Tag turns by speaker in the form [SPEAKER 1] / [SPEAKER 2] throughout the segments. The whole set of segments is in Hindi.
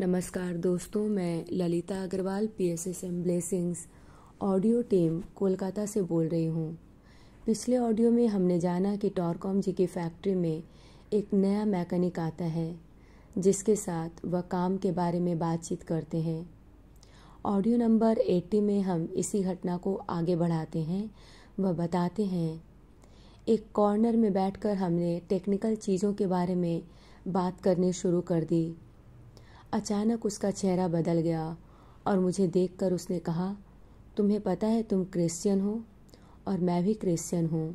[SPEAKER 1] नमस्कार दोस्तों मैं Lalita Agarwal P S S M blessings audio team Kolkata से बोल रही हूँ पिछले ऑडियो में हमने जाना कि टॉरकॉम जी की फैक्ट्री में एक नया मैकेनिक आता है जिसके साथ वह काम के बारे में बातचीत करते हैं ऑडियो नंबर 80 में हम इसी घटना को आगे बढ़ाते हैं वह बताते हैं एक कॉर्नर में बैठकर हमने टेक्निकल चीज़ों के बारे में बात करनी शुरू कर दी अचानक उसका चेहरा बदल गया और मुझे देखकर उसने कहा तुम्हें पता है तुम क्रिश्चियन हो और मैं भी क्रिश्चियन हूँ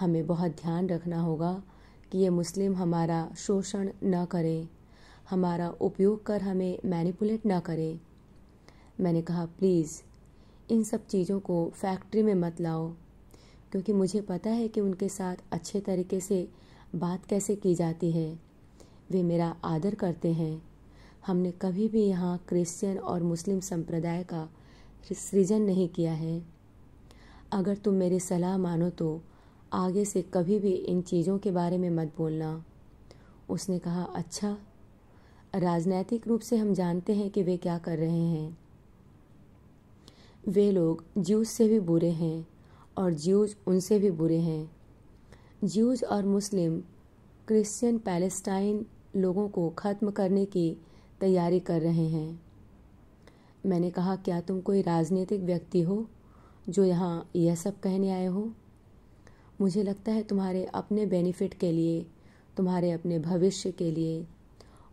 [SPEAKER 1] हमें बहुत ध्यान रखना होगा कि ये मुस्लिम हमारा शोषण न करें हमारा उपयोग कर हमें मैनिपुलेट ना करें मैंने कहा प्लीज़ इन सब चीज़ों को फैक्ट्री में मत लाओ क्योंकि मुझे पता है कि उनके साथ अच्छे तरीके से बात कैसे की जाती है वे मेरा आदर करते हैं हमने कभी भी यहाँ क्रिश्चियन और मुस्लिम संप्रदाय का सृजन नहीं किया है अगर तुम मेरी सलाह मानो तो आगे से कभी भी इन चीज़ों के बारे में मत बोलना उसने कहा अच्छा राजनैतिक रूप से हम जानते हैं कि वे क्या कर रहे हैं वे लोग ज्यूज से भी बुरे हैं और ज्यूज उनसे भी बुरे हैं ज्यूज और मुस्लिम क्रिश्चियन पैलेस्टाइन लोगों को ख़त्म करने की तैयारी कर रहे हैं मैंने कहा क्या तुम कोई राजनीतिक व्यक्ति हो जो यहाँ यह सब कहने आए हो मुझे लगता है तुम्हारे अपने बेनिफिट के लिए तुम्हारे अपने भविष्य के लिए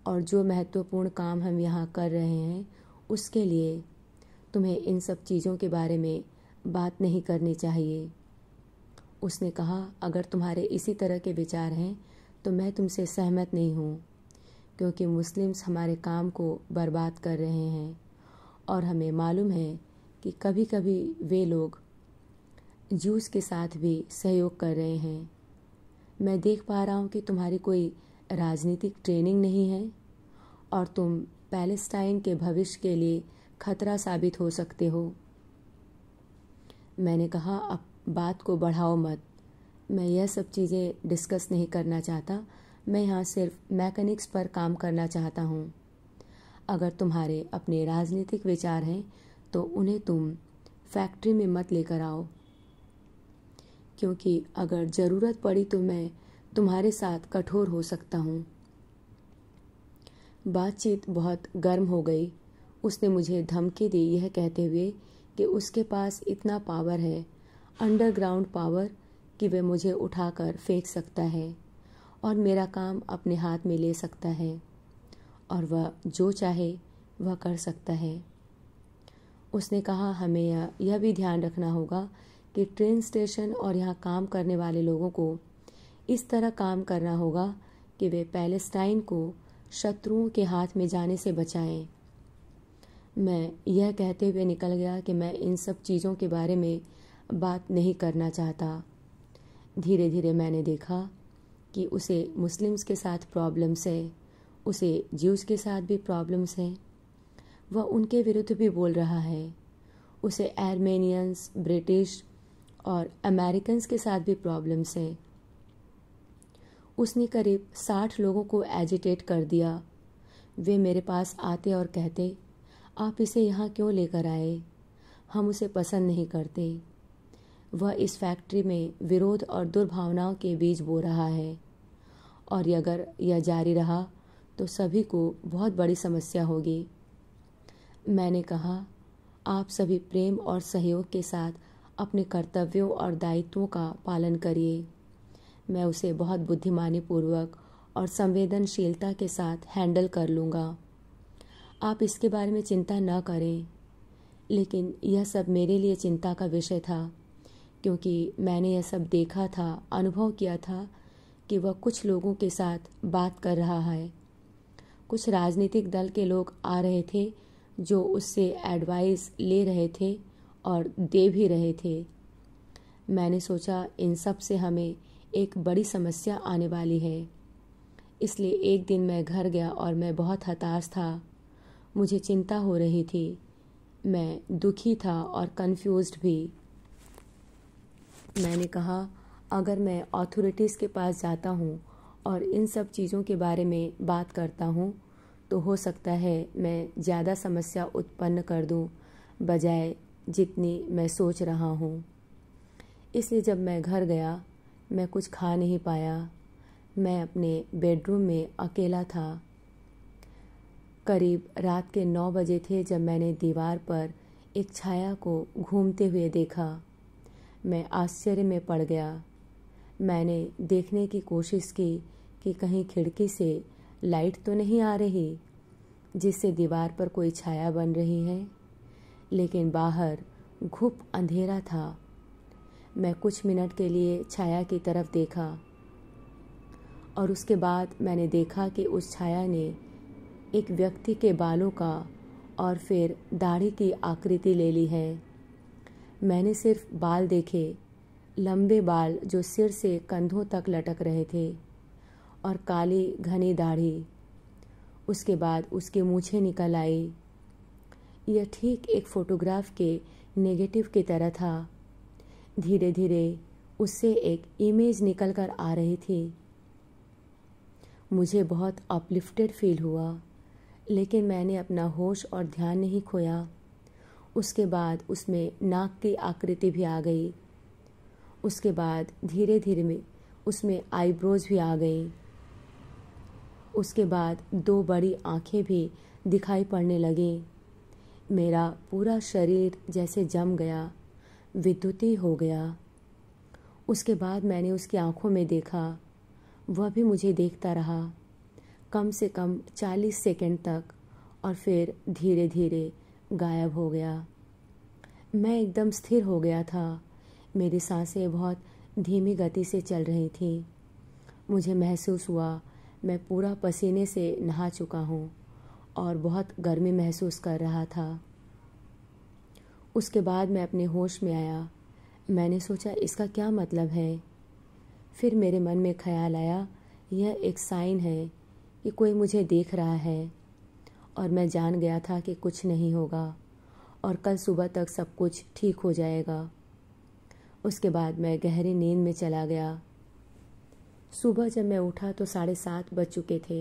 [SPEAKER 1] और जो महत्वपूर्ण काम हम यहाँ कर रहे हैं उसके लिए तुम्हें इन सब चीज़ों के बारे में बात नहीं करनी चाहिए उसने कहा अगर तुम्हारे इसी तरह के विचार हैं तो मैं तुमसे सहमत नहीं हूँ क्योंकि मुस्लिम्स हमारे काम को बर्बाद कर रहे हैं और हमें मालूम है कि कभी कभी वे लोग जूस के साथ भी सहयोग कर रहे हैं मैं देख पा रहा हूँ कि तुम्हारी कोई राजनीतिक ट्रेनिंग नहीं है और तुम पैलेस्टाइन के भविष्य के लिए खतरा साबित हो सकते हो मैंने कहा अब बात को बढ़ाओ मत मैं यह सब चीज़ें डिस्कस नहीं करना चाहता मैं यहाँ सिर्फ मैकेनिक्स पर काम करना चाहता हूँ अगर तुम्हारे अपने राजनीतिक विचार हैं तो उन्हें तुम फैक्ट्री में मत लेकर आओ क्योंकि अगर ज़रूरत पड़ी तो मैं तुम्हारे साथ कठोर हो सकता हूँ बातचीत बहुत गर्म हो गई उसने मुझे धमकी दी यह कहते हुए कि उसके पास इतना पावर है अंडरग्राउंड पावर कि वह मुझे उठाकर फेंक सकता है और मेरा काम अपने हाथ में ले सकता है और वह जो चाहे वह कर सकता है उसने कहा हमें यह भी ध्यान रखना होगा कि ट्रेन स्टेशन और यहाँ काम करने वाले लोगों को इस तरह काम करना होगा कि वे पैलेस्टाइन को शत्रुओं के हाथ में जाने से बचाएं मैं यह कहते हुए निकल गया कि मैं इन सब चीज़ों के बारे में बात नहीं करना चाहता धीरे धीरे मैंने देखा कि उसे मुस्लिम्स के साथ प्रॉब्लम्स है उसे ज्यूज़ के साथ भी प्रॉब्लम्स हैं वह उनके विरुद्ध भी बोल रहा है उसे आर्मेनियंस ब्रिटिश और अमेरिकन्स के साथ भी प्रॉब्लम्स हैं उसने करीब साठ लोगों को एजिटेट कर दिया वे मेरे पास आते और कहते आप इसे यहाँ क्यों लेकर आए हम उसे पसंद नहीं करते वह इस फैक्ट्री में विरोध और दुर्भावनाओं के बीच बो रहा है और अगर यह जारी रहा तो सभी को बहुत बड़ी समस्या होगी मैंने कहा आप सभी प्रेम और सहयोग के साथ अपने कर्तव्यों और दायित्वों का पालन करिए मैं उसे बहुत बुद्धिमानी पूर्वक और संवेदनशीलता के साथ हैंडल कर लूँगा आप इसके बारे में चिंता न करें लेकिन यह सब मेरे लिए चिंता का विषय था क्योंकि मैंने यह सब देखा था अनुभव किया था कि वह कुछ लोगों के साथ बात कर रहा है कुछ राजनीतिक दल के लोग आ रहे थे जो उससे एडवाइस ले रहे थे और दे भी रहे थे मैंने सोचा इन सब से हमें एक बड़ी समस्या आने वाली है इसलिए एक दिन मैं घर गया और मैं बहुत हताश था मुझे चिंता हो रही थी मैं दुखी था और कन्फ्यूज़ भी मैंने कहा अगर मैं ऑथोरिटीज़ के पास जाता हूँ और इन सब चीज़ों के बारे में बात करता हूँ तो हो सकता है मैं ज़्यादा समस्या उत्पन्न कर दूँ बजाय जितनी मैं सोच रहा हूँ इसलिए जब मैं घर गया मैं कुछ खा नहीं पाया मैं अपने बेडरूम में अकेला था करीब रात के नौ बजे थे जब मैंने दीवार पर एक छाया को घूमते हुए देखा मैं आश्चर्य में पड़ गया मैंने देखने की कोशिश की कि कहीं खिड़की से लाइट तो नहीं आ रही जिससे दीवार पर कोई छाया बन रही है लेकिन बाहर घुप अंधेरा था मैं कुछ मिनट के लिए छाया की तरफ देखा और उसके बाद मैंने देखा कि उस छाया ने एक व्यक्ति के बालों का और फिर दाढ़ी की आकृति ले ली है मैंने सिर्फ बाल देखे लंबे बाल जो सिर से कंधों तक लटक रहे थे और काली घनी दाढ़ी उसके बाद उसकी मूछें निकल आई यह ठीक एक फ़ोटोग्राफ के नेगेटिव की तरह था धीरे धीरे उससे एक इमेज निकल कर आ रही थी मुझे बहुत अपलिफ्टेड फील हुआ लेकिन मैंने अपना होश और ध्यान नहीं खोया उसके बाद उसमें नाक की आकृति भी आ गई उसके बाद धीरे धीरे में उसमें आईब्रोज भी आ गई उसके बाद दो बड़ी आंखें भी दिखाई पड़ने लगे मेरा पूरा शरीर जैसे जम गया विद्युती हो गया उसके बाद मैंने उसकी आंखों में देखा वह भी मुझे देखता रहा कम से कम चालीस सेकंड तक और फिर धीरे धीरे गायब हो गया मैं एकदम स्थिर हो गया था मेरी सांसें बहुत धीमी गति से चल रही थी मुझे महसूस हुआ मैं पूरा पसीने से नहा चुका हूँ और बहुत गर्मी महसूस कर रहा था उसके बाद मैं अपने होश में आया मैंने सोचा इसका क्या मतलब है फिर मेरे मन में ख्याल आया यह एक साइन है कि कोई मुझे देख रहा है और मैं जान गया था कि कुछ नहीं होगा और कल सुबह तक सब कुछ ठीक हो जाएगा उसके बाद मैं गहरी नींद में चला गया सुबह जब मैं उठा तो साढ़े सात बज चुके थे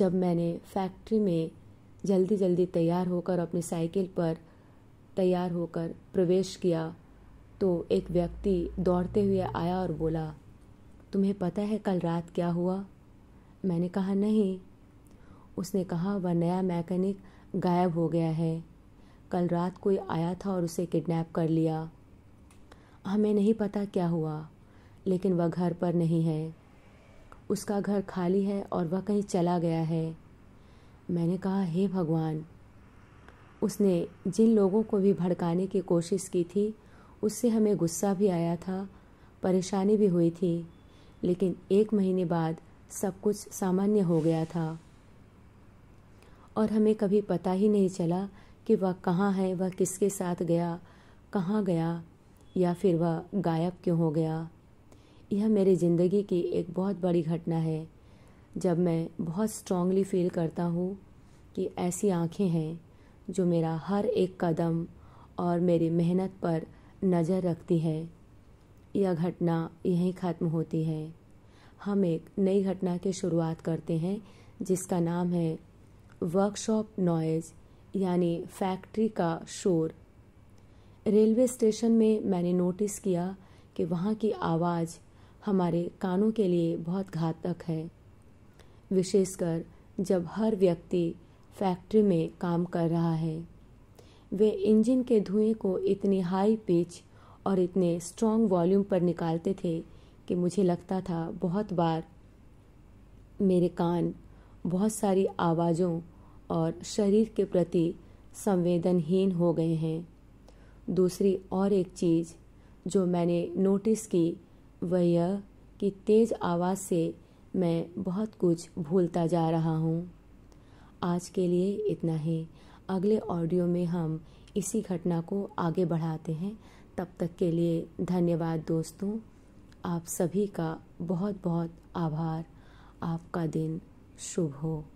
[SPEAKER 1] जब मैंने फैक्ट्री में जल्दी जल्दी तैयार होकर अपनी साइकिल पर तैयार होकर प्रवेश किया तो एक व्यक्ति दौड़ते हुए आया और बोला तुम्हें पता है कल रात क्या हुआ मैंने कहा नहीं उसने कहा वह नया मैकेनिक गायब हो गया है कल रात कोई आया था और उसे किडनैप कर लिया हमें नहीं पता क्या हुआ लेकिन वह घर पर नहीं है उसका घर खाली है और वह कहीं चला गया है मैंने कहा हे भगवान उसने जिन लोगों को भी भड़काने की कोशिश की थी उससे हमें गुस्सा भी आया था परेशानी भी हुई थी लेकिन एक महीने बाद सब कुछ सामान्य हो गया था और हमें कभी पता ही नहीं चला कि वह कहाँ है वह किसके साथ गया कहाँ गया या फिर वह गायब क्यों हो गया यह मेरी ज़िंदगी की एक बहुत बड़ी घटना है जब मैं बहुत स्ट्रांगली फील करता हूँ कि ऐसी आंखें हैं जो मेरा हर एक कदम और मेरी मेहनत पर नज़र रखती है यह घटना यहीं ख़त्म होती है हम एक नई घटना की शुरुआत करते हैं जिसका नाम है वर्कशॉप नॉइज़ यानी फैक्ट्री का शोर रेलवे स्टेशन में मैंने नोटिस किया कि वहाँ की आवाज़ हमारे कानों के लिए बहुत घातक है विशेषकर जब हर व्यक्ति फैक्ट्री में काम कर रहा है वे इंजन के धुएं को इतनी हाई पिच और इतने स्ट्रॉन्ग वॉल्यूम पर निकालते थे कि मुझे लगता था बहुत बार मेरे कान बहुत सारी आवाज़ों और शरीर के प्रति संवेदनहीन हो गए हैं दूसरी और एक चीज़ जो मैंने नोटिस की वह यह कि तेज़ आवाज़ से मैं बहुत कुछ भूलता जा रहा हूँ आज के लिए इतना ही अगले ऑडियो में हम इसी घटना को आगे बढ़ाते हैं तब तक के लिए धन्यवाद दोस्तों आप सभी का बहुत बहुत आभार आपका दिन शुभ हो